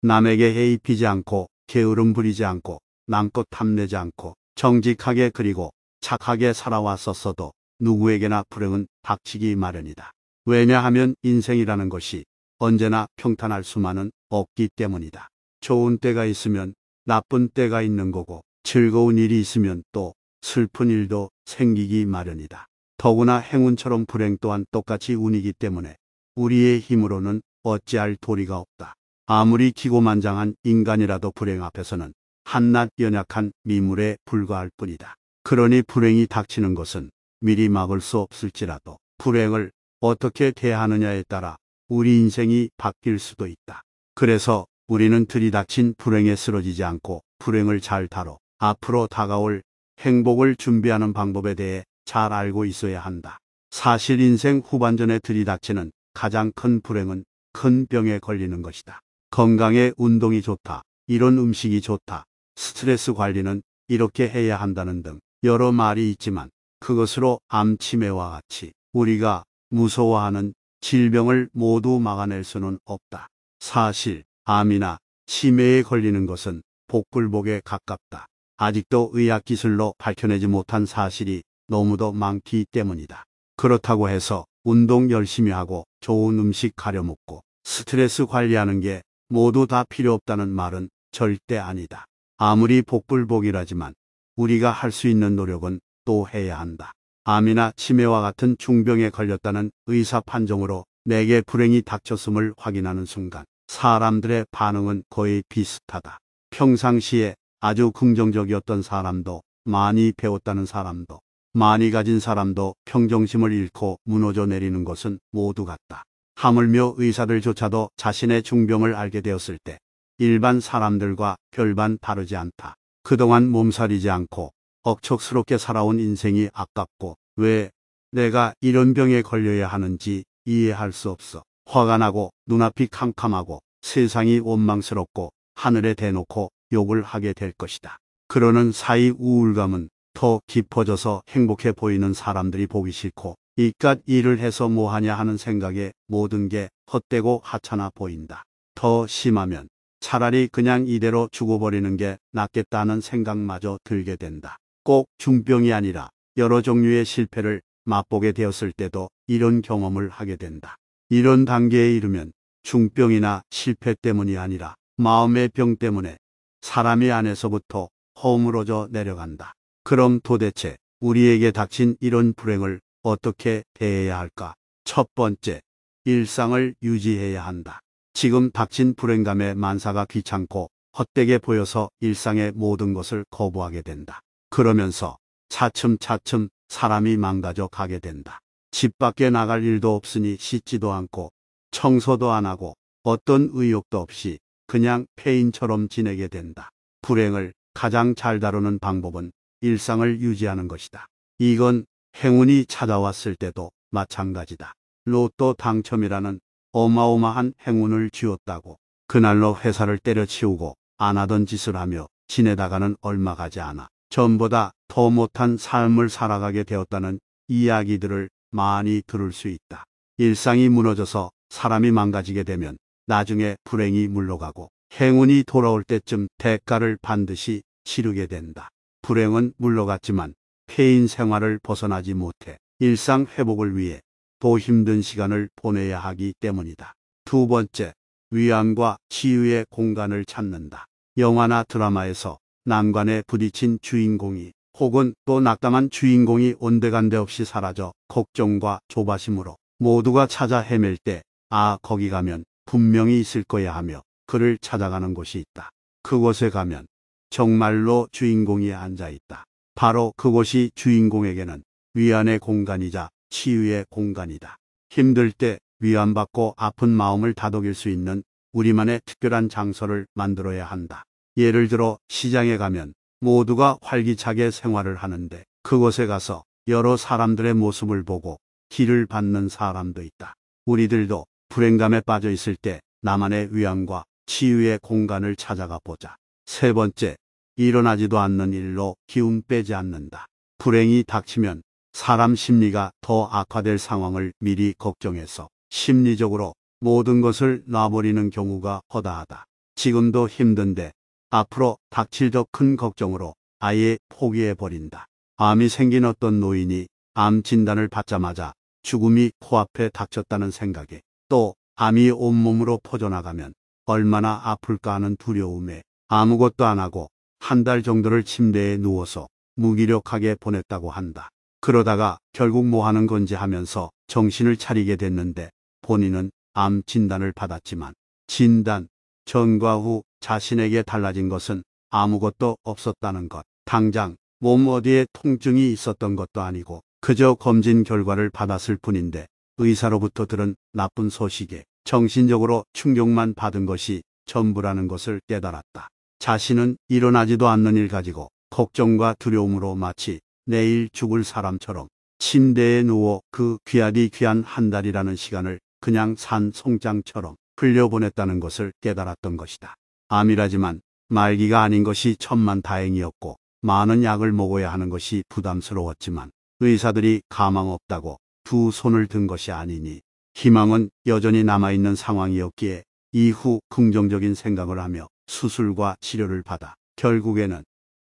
남에게 해입히지 않고 게으름 부리지 않고 남껏 탐내지 않고 정직하게 그리고 착하게 살아왔었어도 누구에게나 불행은 닥치기 마련이다. 왜냐하면 인생이라는 것이 언제나 평탄할 수만은 없기 때문이다. 좋은 때가 있으면 나쁜 때가 있는 거고 즐거운 일이 있으면 또 슬픈 일도 생기기 마련이다. 더구나 행운처럼 불행 또한 똑같이 운이기 때문에 우리의 힘으로는 어찌할 도리가 없다. 아무리 기고만장한 인간이라도 불행 앞에서는 한낱 연약한 미물에 불과할 뿐이다. 그러니 불행이 닥치는 것은 미리 막을 수 없을지라도 불행을 어떻게 대하느냐에 따라 우리 인생이 바뀔 수도 있다. 그래서 우리는 들이닥친 불행에 쓰러지지 않고 불행을 잘 다뤄 앞으로 다가올 행복을 준비하는 방법에 대해 잘 알고 있어야 한다. 사실 인생 후반전에 들이닥치는 가장 큰 불행은 큰 병에 걸리는 것이다. 건강에 운동이 좋다. 이런 음식이 좋다. 스트레스 관리는 이렇게 해야 한다는 등 여러 말이 있지만 그것으로 암치매와 같이 우리가 무서워하는 질병을 모두 막아낼 수는 없다. 사실 암이나 치매에 걸리는 것은 복불복에 가깝다. 아직도 의학기술로 밝혀내지 못한 사실이 너무도 많기 때문이다. 그렇다고 해서 운동 열심히 하고 좋은 음식 가려 먹고 스트레스 관리하는 게 모두 다 필요 없다는 말은 절대 아니다. 아무리 복불복이라지만 우리가 할 수 있는 노력은 또 해야 한다. 암이나 치매와 같은 중병에 걸렸다는 의사 판정으로 내게 불행이 닥쳤음을 확인하는 순간 사람들의 반응은 거의 비슷하다. 평상시에 아주 긍정적이었던 사람도 많이 배웠다는 사람도 많이 가진 사람도 평정심을 잃고 무너져 내리는 것은 모두 같다. 하물며 의사들조차도 자신의 중병을 알게 되었을 때 일반 사람들과 별반 다르지 않다. 그동안 몸살이지 않고 억척스럽게 살아온 인생이 아깝고 왜 내가 이런 병에 걸려야 하는지 이해할 수 없어. 화가 나고 눈앞이 캄캄하고 세상이 원망스럽고 하늘에 대놓고 욕을 하게 될 것이다. 그러는 사이 우울감은 더 깊어져서 행복해 보이는 사람들이 보기 싫고 이깟 일을 해서 뭐하냐 하는 생각에 모든 게 헛되고 하찮아 보인다. 더 심하면 차라리 그냥 이대로 죽어버리는 게 낫겠다는 생각마저 들게 된다. 꼭 중병이 아니라 여러 종류의 실패를 맛보게 되었을 때도 이런 경험을 하게 된다. 이런 단계에 이르면 중병이나 실패 때문이 아니라 마음의 병 때문에 사람이 안에서부터 허물어져 내려간다. 그럼 도대체 우리에게 닥친 이런 불행을 어떻게 대해야 할까? 첫 번째, 일상을 유지해야 한다. 지금 닥친 불행감에 만사가 귀찮고 헛되게 보여서 일상의 모든 것을 거부하게 된다. 그러면서 차츰차츰 사람이 망가져 가게 된다. 집 밖에 나갈 일도 없으니 씻지도 않고 청소도 안 하고 어떤 의욕도 없이 그냥 폐인처럼 지내게 된다. 불행을 가장 잘 다루는 방법은 일상을 유지하는 것이다. 이건 행운이 찾아왔을 때도 마찬가지다. 로또 당첨이라는 어마어마한 행운을 쥐었다고 그날로 회사를 때려치우고 안 하던 짓을 하며 지내다가는 얼마 가지 않아 전보다 더 못한 삶을 살아가게 되었다는 이야기들을 많이 들을 수 있다. 일상이 무너져서 사람이 망가지게 되면 나중에 불행이 물러가고 행운이 돌아올 때쯤 대가를 반드시 치르게 된다. 불행은 물러갔지만 폐인 생활을 벗어나지 못해 일상 회복을 위해 더 힘든 시간을 보내야 하기 때문이다. 두 번째, 위안과 치유의 공간을 찾는다. 영화나 드라마에서 난관에 부딪힌 주인공이 혹은 또 낙담한 주인공이 온데간데 없이 사라져 걱정과 조바심으로 모두가 찾아 헤맬 때 아, 거기 가면 분명히 있을 거야 하며 그를 찾아가는 곳이 있다. 그곳에 가면 정말로 주인공이 앉아 있다. 바로 그곳이 주인공에게는 위안의 공간이자 치유의 공간이다. 힘들 때 위안받고 아픈 마음을 다독일 수 있는 우리만의 특별한 장소를 만들어야 한다. 예를 들어 시장에 가면 모두가 활기차게 생활을 하는데 그곳에 가서 여러 사람들의 모습을 보고 길을 받는 사람도 있다. 우리들도 불행감에 빠져 있을 때 나만의 위안과 치유의 공간을 찾아가 보자. 세 번째, 일어나지도 않는 일로 기운 빼지 않는다. 불행이 닥치면 사람 심리가 더 악화될 상황을 미리 걱정해서 심리적으로 모든 것을 놔버리는 경우가 허다하다. 지금도 힘든데 앞으로 닥칠 더 큰 걱정으로 아예 포기해버린다. 암이 생긴 어떤 노인이 암 진단을 받자마자 죽음이 코앞에 닥쳤다는 생각에 또 암이 온몸으로 퍼져나가면 얼마나 아플까 하는 두려움에 아무것도 안 하고 한달 정도를 침대에 누워서 무기력하게 보냈다고 한다. 그러다가 결국 뭐 하는 건지 하면서 정신을 차리게 됐는데 본인은 암 진단을 받았지만 진단 전과 후 자신에게 달라진 것은 아무것도 없었다는 것. 당장 몸 어디에 통증이 있었던 것도 아니고 그저 검진 결과를 받았을 뿐인데 의사로부터 들은 나쁜 소식에 정신적으로 충격만 받은 것이 전부라는 것을 깨달았다. 자신은 일어나지도 않는 일 가지고 걱정과 두려움으로 마치 내일 죽을 사람처럼 침대에 누워 그 귀하디 귀한 한 달이라는 시간을 그냥 산 송장처럼 흘려보냈다는 것을 깨달았던 것이다. 암이라지만 말기가 아닌 것이 천만 다행이었고 많은 약을 먹어야 하는 것이 부담스러웠지만 의사들이 가망 없다고 두 손을 든 것이 아니니 희망은 여전히 남아있는 상황이었기에 이후 긍정적인 생각을 하며 수술과 치료를 받아 결국에는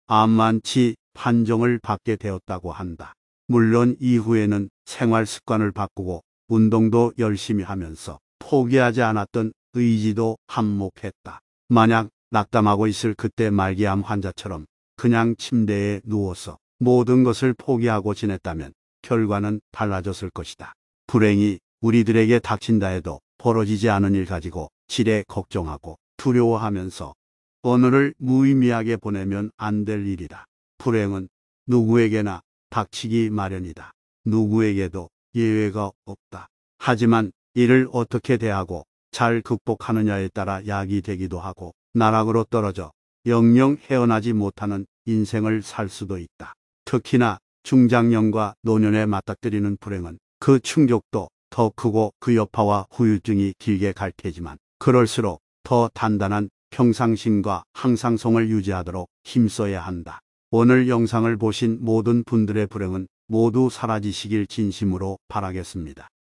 암만치 판정을 받게 되었다고 한다. 물론 이후에는 생활 습관을 바꾸고 운동도 열심히 하면서 포기하지 않았던 의지도 한몫했다. 만약 낙담하고 있을 그때 말기암 환자처럼 그냥 침대에 누워서 모든 것을 포기하고 지냈다면 결과는 달라졌을 것이다. 불행이 우리들에게 닥친다 해도 벌어지지 않은 일 가지고 지레 걱정하고 두려워하면서 언어를 무의미하게 보내면 안 될 일이다. 불행은 누구에게나 닥치기 마련이다. 누구에게도 예외가 없다. 하지만 이를 어떻게 대하고 잘 극복하느냐에 따라 약이 되기도 하고 나락으로 떨어져 영영 헤어나지 못하는 인생을 살 수도 있다. 특히나 중장년과 노년에 맞닥뜨리는 불행은 그 충격도 더 크고 그 여파와 후유증이 길게 갈 테지만 그럴수록 더 단단한 평상심과 항상성을 유지하도록 힘써야 한다. 오늘 영상을 보신 모든 분들의 불행은 모두 사라지시길 진심으로 바라겠습니다.